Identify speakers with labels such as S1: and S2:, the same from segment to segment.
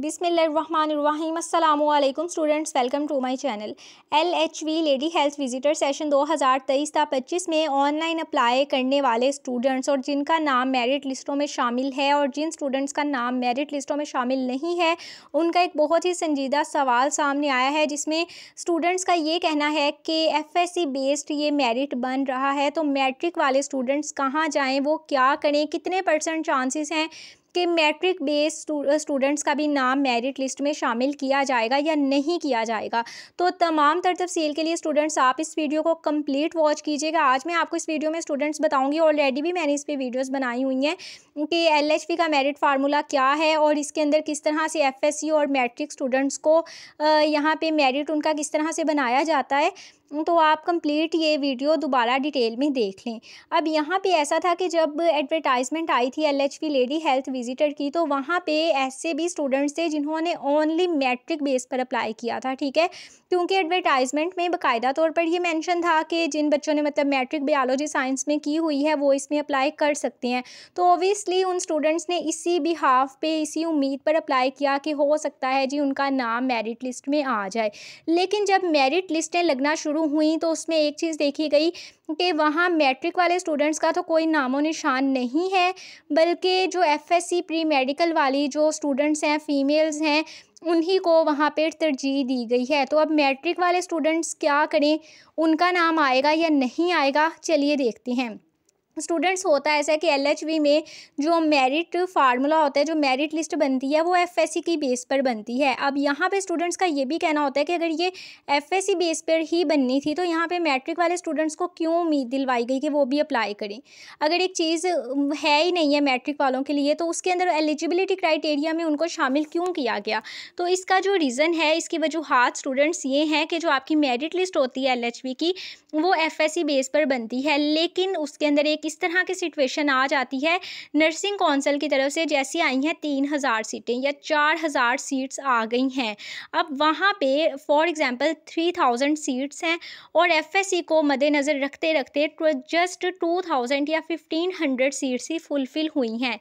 S1: बिसमीम students welcome to my channel L H V lady health visitor session 2023 था पच्चीस में ऑनलाइन अप्लाई करने वाले स्टूडेंट्स और जिनका नाम मेरिट लिस्टों में शामिल है और जिन स्टूडेंट्स का नाम मेरिट लिस्टों में शामिल नहीं है उनका एक बहुत ही संजीदा सवाल सामने आया है जिसमें स्टूडेंट्स का ये कहना है कि एफ एस सी बेस्ड ये मेरिट बन रहा है तो मैट्रिक वाले स्टूडेंट्स कहाँ जाएँ वो क्या करें कितने परसेंट चांसेस हैं के मैट्रिक बेस स्टूडेंट्स का भी नाम मेरिट लिस्ट में शामिल किया जाएगा या नहीं किया जाएगा तो तमाम तर तफसील के लिए स्टूडेंट्स आप इस वीडियो को कंप्लीट वॉच कीजिएगा आज मैं आपको इस वीडियो में स्टूडेंट्स बताऊंगी ऑलरेडी भी मैंने इस पर वीडियोस बनाई हुई हैं कि एल का मेरिट फार्मूला क्या है और इसके अंदर किस तरह से एफ और मैट्रिक स्टूडेंट्स को uh, यहाँ पर मेरिट उनका किस तरह से बनाया जाता है तो आप कंप्लीट ये वीडियो दोबारा डिटेल में देख लें अब यहाँ पे ऐसा था कि जब एडवर्टाइजमेंट आई थी एल लेडी हेल्थ विजिटर की तो वहाँ पे ऐसे भी स्टूडेंट्स थे जिन्होंने ओनली मैट्रिक बेस पर अप्लाई किया था ठीक है क्योंकि एडवर्टाइजमेंट में बाकायदा तौर पर ये मैंशन था कि जिन बच्चों ने मतलब मैट्रिक बायोलॉजी साइंस में की हुई है वो इसमें अप्लाई कर सकते हैं तो ओबियसली उन स्टूडेंट्स ने इसी बिहाफ पे इसी उम्मीद पर अप्लाई किया कि हो सकता है जी उनका नाम मेरिट लिस्ट में आ जाए लेकिन जब मेरिट लिस्टें लगना शुरू हुई तो उसमें एक चीज़ देखी गई कि वहाँ मैट्रिक वाले स्टूडेंट्स का तो कोई नामो निशान नहीं है बल्कि जो एफएससी प्री मेडिकल वाली जो स्टूडेंट्स हैं फीमेल्स हैं उन्हीं को वहाँ पर तरजीह दी गई है तो अब मैट्रिक वाले स्टूडेंट्स क्या करें उनका नाम आएगा या नहीं आएगा चलिए देखते हैं स्टूडेंट्स होता है ऐसा कि एल में जो मेरिट फार्मूला होता है जो मेरिट लिस्ट बनती है वो एफएससी की बेस पर बनती है अब यहाँ पे स्टूडेंट्स का ये भी कहना होता है कि अगर ये एफएससी बेस पर ही बननी थी तो यहाँ पे मैट्रिक वाले स्टूडेंट्स को क्यों उम्मीद दिलवाई गई कि वो भी अप्लाई करें अगर एक चीज़ है ही नहीं है मैट्रिक वालों के लिए तो उसके अंदर एलिजिबिलिटी क्राइटेरिया में उनको शामिल क्यों किया गया तो इसका जो रीज़न है इसकी वजूहत स्टूडेंट्स ये हैं कि जो आपकी मेरिट लिस्ट होती है एल की वो एफ बेस पर बनती है लेकिन उसके अंदर एक इस तरह की सिचुएशन आ जाती है नर्सिंग काउंसिल की तरफ से जैसी आई हैं तीन हज़ार सीटें या चार हज़ार सीट्स आ गई हैं अब वहाँ पे for example three thousand seats हैं और एफ एस सी को मद्देनज़र रखते रखते जस्ट टू थाउजेंड या फिफ्टीन हंड्रेड सीट्स ही फुलफ़िल हुई हैं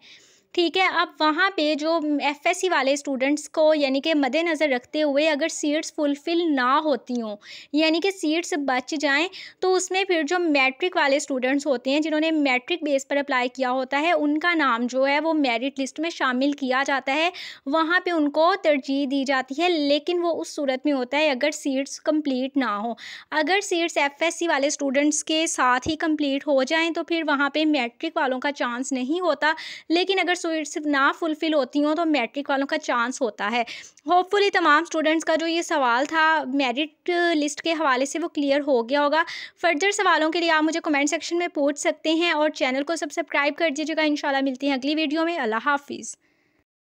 S1: ठीक है अब वहाँ पे जो एफएससी वाले स्टूडेंट्स को यानी कि मद्देनज़र रखते हुए अगर सीट्स फुलफ़िल ना होती हों यानी कि सीट्स बच जाएं तो उसमें फिर जो मैट्रिक वाले स्टूडेंट्स होते हैं जिन्होंने मैट्रिक बेस पर अप्लाई किया होता है उनका नाम जो है वो मेरिट लिस्ट में शामिल किया जाता है वहाँ पर उनको तरजीह दी जाती है लेकिन वो उस सूरत में होता है अगर सीट्स कम्प्लीट ना हो अगर सीट्स एफ वाले स्टूडेंट्स के साथ ही कम्प्लीट हो जाएँ तो फिर वहाँ पर मैट्रिक वालों का चांस नहीं होता लेकिन अगर यूनिट्स ना फुलफ़िल होती हों तो मैट्रिक वालों का चांस होता है होपफुली तमाम स्टूडेंट्स का जो ये सवाल था मेरिट लिस्ट के हवाले से वो क्लियर हो गया होगा फर्दर सवालों के लिए आप मुझे कमेंट सेक्शन में पूछ सकते हैं और चैनल को सब्सक्राइब कर दीजिएगा इन मिलती हैं अगली वीडियो में अल्लाह हाफिज़